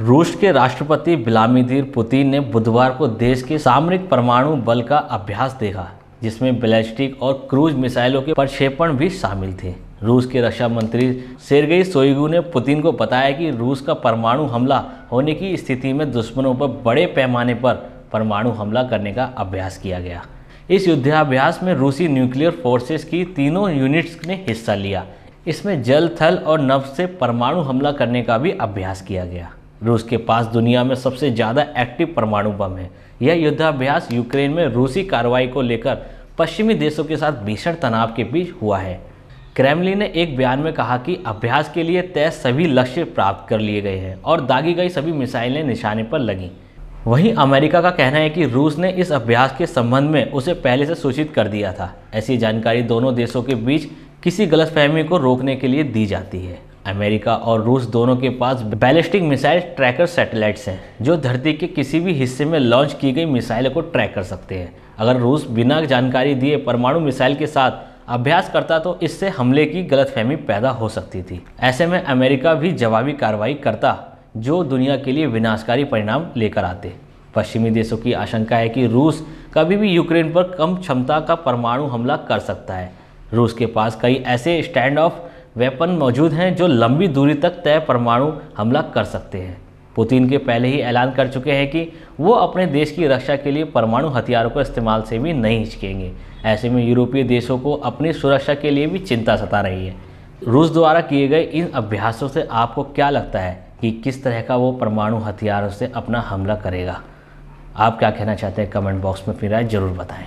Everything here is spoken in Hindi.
रूस के राष्ट्रपति व्लादिमीर पुतिन ने बुधवार को देश के सामरिक परमाणु बल का अभ्यास देखा जिसमें बैलिस्टिक और क्रूज मिसाइलों के प्रक्षेपण भी शामिल थे रूस के रक्षा मंत्री सेरगेई सोइगू ने पुतिन को बताया कि रूस का परमाणु हमला होने की स्थिति में दुश्मनों पर बड़े पैमाने पर परमाणु हमला करने का अभ्यास किया गया इस युद्धाभ्यास में रूसी न्यूक्लियर फोर्सेस की तीनों यूनिट्स ने हिस्सा लिया इसमें जल थल और नव से परमाणु हमला करने का भी अभ्यास किया गया रूस के पास दुनिया में सबसे ज़्यादा एक्टिव परमाणु बम है यह युद्धाभ्यास यूक्रेन में रूसी कार्रवाई को लेकर पश्चिमी देशों के साथ भीषण तनाव के बीच हुआ है क्रेमलिन ने एक बयान में कहा कि अभ्यास के लिए तय सभी लक्ष्य प्राप्त कर लिए गए हैं और दागी गई सभी मिसाइलें निशाने पर लगीं वहीं अमेरिका का कहना है कि रूस ने इस अभ्यास के संबंध में उसे पहले से सूचित कर दिया था ऐसी जानकारी दोनों देशों के बीच किसी गलतफहमी को रोकने के लिए दी जाती है अमेरिका और रूस दोनों के पास बैलिस्टिक मिसाइल ट्रैकर सैटेलाइट्स हैं जो धरती के किसी भी हिस्से में लॉन्च की गई मिसाइल को ट्रैक कर सकते हैं अगर रूस बिना जानकारी दिए परमाणु मिसाइल के साथ अभ्यास करता तो इससे हमले की गलतफहमी पैदा हो सकती थी ऐसे में अमेरिका भी जवाबी कार्रवाई करता जो दुनिया के लिए विनाशकारी परिणाम लेकर आते पश्चिमी देशों की आशंका है कि रूस कभी भी यूक्रेन पर कम क्षमता का परमाणु हमला कर सकता है रूस के पास कई ऐसे स्टैंड ऑफ वेपन मौजूद हैं जो लंबी दूरी तक तय परमाणु हमला कर सकते हैं पुतिन के पहले ही ऐलान कर चुके हैं कि वो अपने देश की रक्षा के लिए परमाणु हथियारों के इस्तेमाल से भी नहीं हिचकेंगे ऐसे में यूरोपीय देशों को अपनी सुरक्षा के लिए भी चिंता सता रही है रूस द्वारा किए गए इन अभ्यासों से आपको क्या लगता है कि किस तरह का वो परमाणु हथियारों से अपना हमला करेगा आप क्या कहना चाहते हैं कमेंट बॉक्स में फिर राय जरूर बताएं